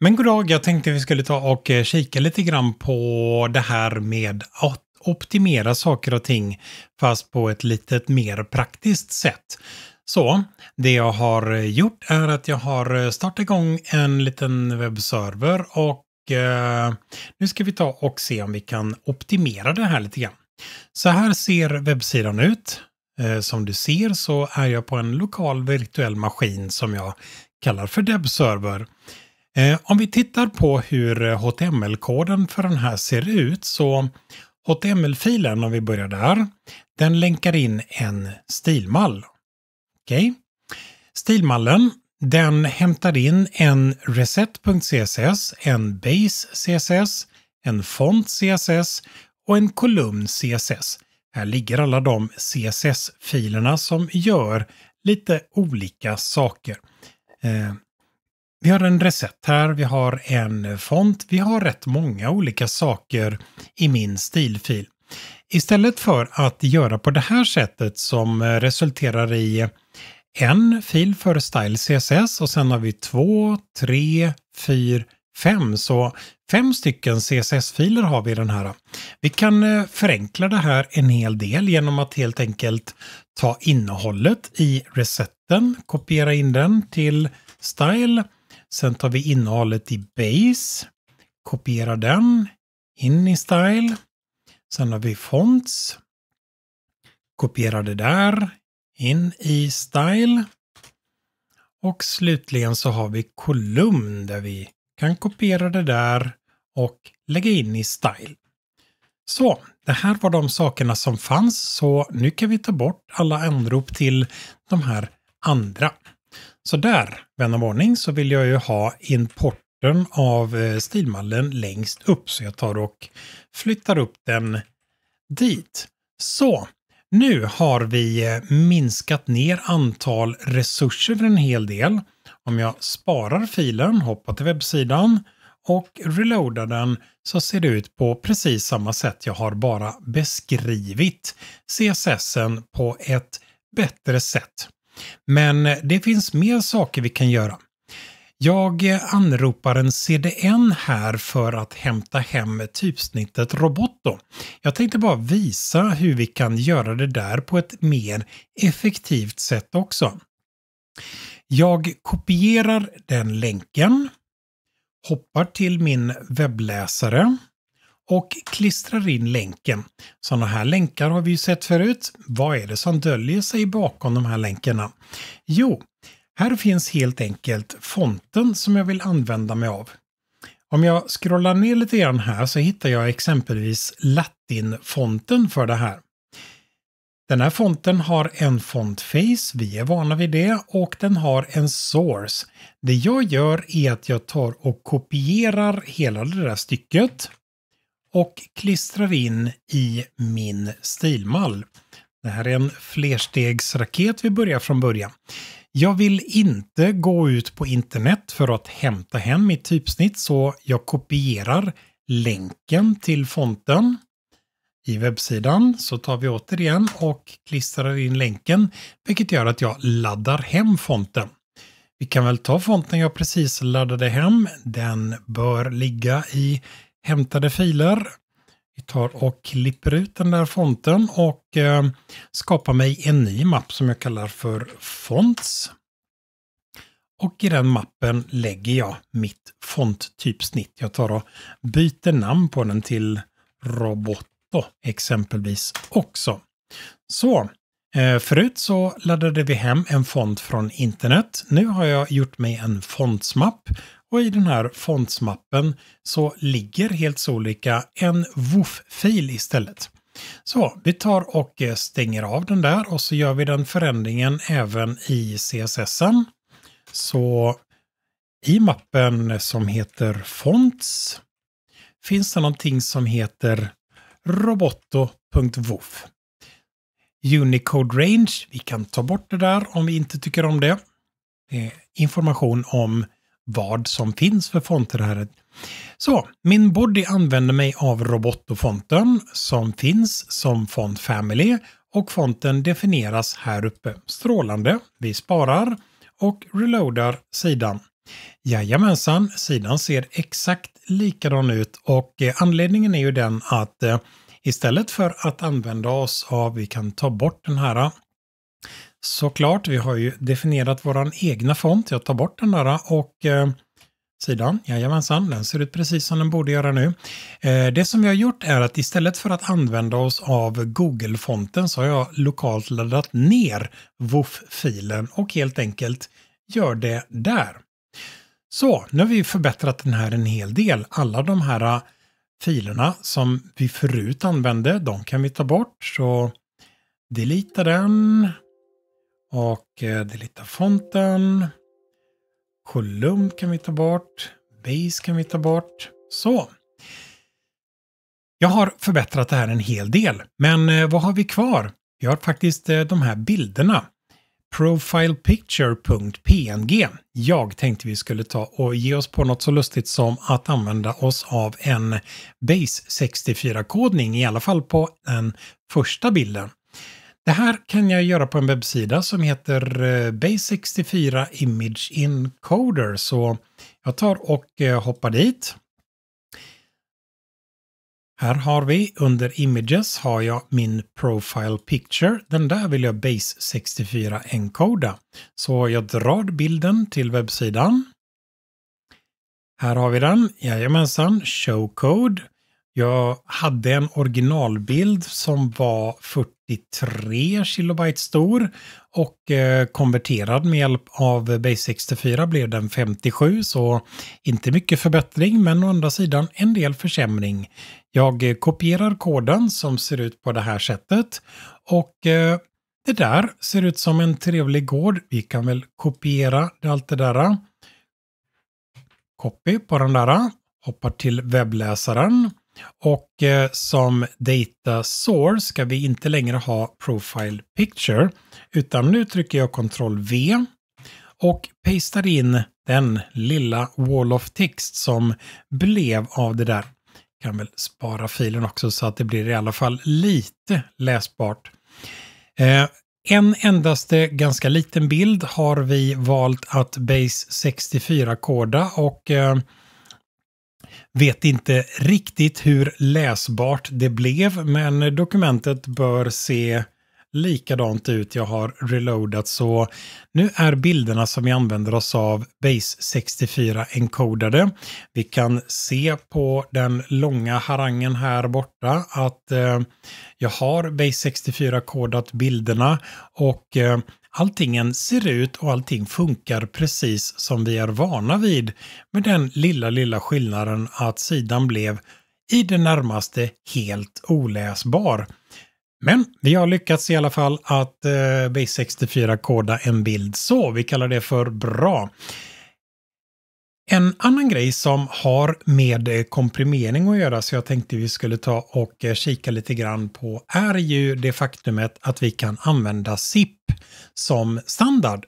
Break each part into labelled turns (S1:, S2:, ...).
S1: Men goddag, jag tänkte vi skulle ta och eh, kika lite grann på det här med att optimera saker och ting fast på ett lite mer praktiskt sätt. Så det jag har gjort är att jag har eh, startat igång en liten webbserver och eh, nu ska vi ta och se om vi kan optimera det här lite grann. Så här ser webbsidan ut. Eh, som du ser så är jag på en lokal virtuell maskin som jag kallar för DebServer. server Eh, om vi tittar på hur HTML-koden eh, för den här ser ut så HTML-filen, om vi börjar där, den länkar in en stilmall. Okay. Stilmallen, den hämtar in en reset.css, en base CSS, en font CSS och en kolumn CSS. Här ligger alla de CSS-filerna som gör lite olika saker. Eh, vi har en reset här, vi har en font, vi har rätt många olika saker i min stilfil. Istället för att göra på det här sättet som eh, resulterar i en fil för Style CSS och sen har vi två, tre, fyra, fem. Så fem stycken CSS-filer har vi i den här. Vi kan eh, förenkla det här en hel del genom att helt enkelt ta innehållet i resetten, kopiera in den till Style Sen tar vi innehållet i Base, kopierar den in i Style. Sen har vi Fonts, kopierar det där in i Style. Och slutligen så har vi kolumn där vi kan kopiera det där och lägga in i Style. Så, det här var de sakerna som fanns, så nu kan vi ta bort alla anrop till de här andra. Så där, vän av ordning, så vill jag ju ha importen av eh, stilmallen längst upp. Så jag tar och flyttar upp den dit. Så, nu har vi eh, minskat ner antal resurser en hel del. Om jag sparar filen, hoppar till webbsidan och reloadar den så ser det ut på precis samma sätt. Jag har bara beskrivit CSS på ett bättre sätt. Men det finns mer saker vi kan göra. Jag anropar en CDN här för att hämta hem typsnittet Roboto. Jag tänkte bara visa hur vi kan göra det där på ett mer effektivt sätt också. Jag kopierar den länken, hoppar till min webbläsare och klistrar in länken. Sådana här länkar har vi ju sett förut. Vad är det som döljer sig bakom de här länkarna? Jo, här finns helt enkelt fonten som jag vill använda mig av. Om jag scrollar ner lite grann här så hittar jag exempelvis latinfonten för det här. Den här fonten har en fontface, vi är vana vid det, och den har en source. Det jag gör är att jag tar och kopierar hela det där stycket och klistrar in i min stilmall. Det här är en flerstegsraket vi börjar från början. Jag vill inte gå ut på internet för att hämta hem mitt typsnitt så jag kopierar länken till fonten i webbsidan så tar vi återigen och klistrar in länken, vilket gör att jag laddar hem fonten. Vi kan väl ta fonten jag precis laddade hem. Den bör ligga i hämtade filer. Vi tar och klipper ut den där fonten och eh, skapar mig en ny mapp som jag kallar för Fonts. Och i den mappen lägger jag mitt fonttypsnitt. Jag tar och byter namn på den till Roboto exempelvis också. Så, eh, förut så laddade vi hem en font från internet. Nu har jag gjort mig en fontsmapp och i den här fontsmappen så ligger helt olika en WOOF-fil istället. Så vi tar och eh, stänger av den där och så gör vi den förändringen även i CSSen. Så i mappen som heter Fonts finns det någonting som heter roboto.woof. Unicode Range, vi kan ta bort det där om vi inte tycker om det eh, information om vad som finns för fonter här. Så, min body använder mig av Roboto-fonten som finns som font family och fonten definieras här uppe. Strålande. Vi sparar och reloadar sidan. Jajamensan, sidan ser exakt likadan ut och eh, anledningen är ju den att eh, istället för att använda oss av, vi kan ta bort den här Såklart, vi har ju definierat vår egna font. Jag tar bort den där och eh, sidan, jajamensan, den ser ut precis som den borde göra nu. Eh, det som vi har gjort är att istället för att använda oss av Google-fonten så har jag lokalt laddat ner WOFF-filen och helt enkelt gör det där. Så, nu har vi förbättrat den här en hel del. Alla de här eh, filerna som vi förut använde, de kan vi ta bort. Så delita den, och eh, delita fonten. Kolumn kan vi ta bort. Base kan vi ta bort. Så. Jag har förbättrat det här en hel del, men eh, vad har vi kvar? Vi har faktiskt eh, de här bilderna. Profilepicture.png. Jag tänkte vi skulle ta och ge oss på något så lustigt som att använda oss av en Base 64-kodning, i alla fall på den första bilden. Det här kan jag göra på en webbsida som heter eh, Base64 Image Encoder. Så jag tar och eh, hoppar dit. Här har vi under Images har jag min Profile Picture. Den där vill jag Base64 encoda. Så jag drar bilden till webbsidan. Här har vi den, jajamensan, Show Code. Jag hade en originalbild som var 40 63 kilobyte stor och eh, konverterad med hjälp av Base 64 blev den 57 så inte mycket förbättring men å andra sidan en del försämring. Jag eh, kopierar koden som ser ut på det här sättet och eh, det där ser ut som en trevlig gård. Vi kan väl kopiera allt det där. Copy på den där. Hoppar till webbläsaren. Och eh, som data source ska vi inte längre ha profile picture, utan nu trycker jag Ctrl V och pastar in den lilla wall of text som blev av det där. Jag kan väl spara filen också så att det blir i alla fall lite läsbart. Eh, en endaste ganska liten bild har vi valt att Base 64-koda och eh, Vet inte riktigt hur läsbart det blev, men dokumentet bör se likadant ut. Jag har reloadat så nu är bilderna som vi använder oss av Base 64 encodade. Vi kan se på den långa harangen här borta att eh, jag har Base 64 kodat bilderna och eh, Alltingen ser ut och allting funkar precis som vi är vana vid med den lilla, lilla skillnaden att sidan blev i det närmaste helt oläsbar. Men vi har lyckats i alla fall att eh, Base 64 koda en bild så. Vi kallar det för bra. En annan grej som har med eh, komprimering att göra, så jag tänkte vi skulle ta och eh, kika lite grann på, är ju det faktumet att vi kan använda ZIP som standard.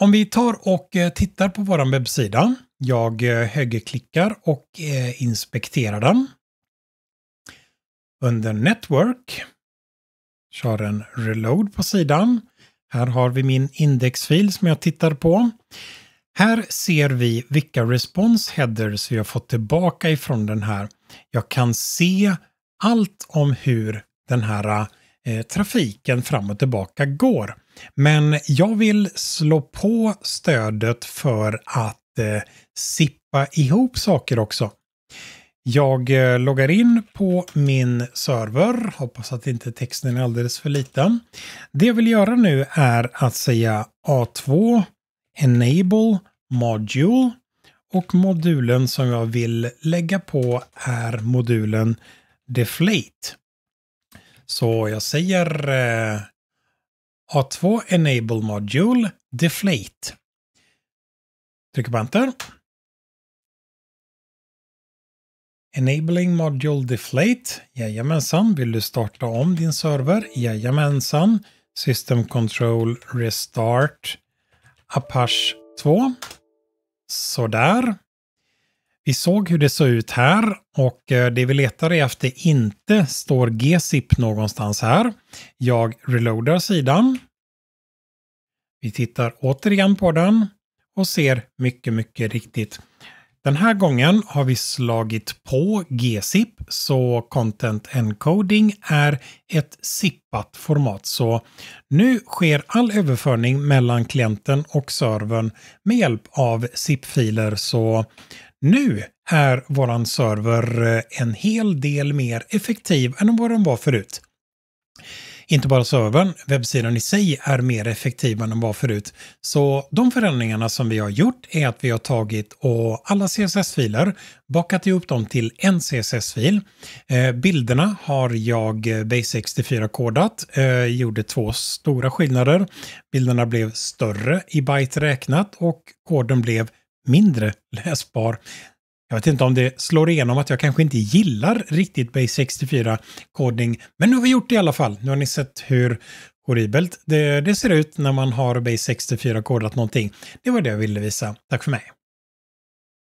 S1: Om vi tar och eh, tittar på vår webbsida, jag högerklickar och inspekterar den under Network kör en reload på sidan. Här har vi min indexfil som jag tittar på. Här ser vi vilka response headers vi har fått tillbaka ifrån den här. Jag kan se allt om hur den här eh, trafiken fram och tillbaka går. Men jag vill slå på stödet för att eh, sippa ihop saker också. Jag eh, loggar in på min server. Hoppas att inte texten är alldeles för liten. Det jag vill göra nu är att säga A2 Enable Module och modulen som jag vill lägga på är modulen Deflate. Så jag säger eh, A2 Enable Module Deflate. Trycker på Enter. Enabling Module Deflate. Jajamensan. Vill du starta om din server? Jajamensan. System Control Restart Apache 2. Sådär. Vi såg hur det såg ut här och eh, det vi letar efter inte står gzip någonstans här. Jag reloadar sidan. Vi tittar återigen på den och ser mycket, mycket riktigt den här gången har vi slagit på GZIP så Content Encoding är ett zippat format. Så nu sker all överföring mellan klienten och servern med hjälp av zip-filer. Så nu är våran server eh, en hel del mer effektiv än vad den var förut. Inte bara servern, webbsidan i sig är mer effektiv än den var förut. Så de förändringarna som vi har gjort är att vi har tagit och alla CSS-filer, bakat ihop dem till en CSS-fil. Eh, bilderna har jag Base64-kodat, eh, gjorde två stora skillnader. Bilderna blev större i byte räknat och koden blev mindre läsbar. Jag vet inte om det slår igenom att jag kanske inte gillar riktigt Base 64-kodning, men nu har vi gjort det i alla fall. Nu har ni sett hur horribelt det, det ser ut när man har Base 64-kodat någonting. Det var det jag ville visa. Tack för mig.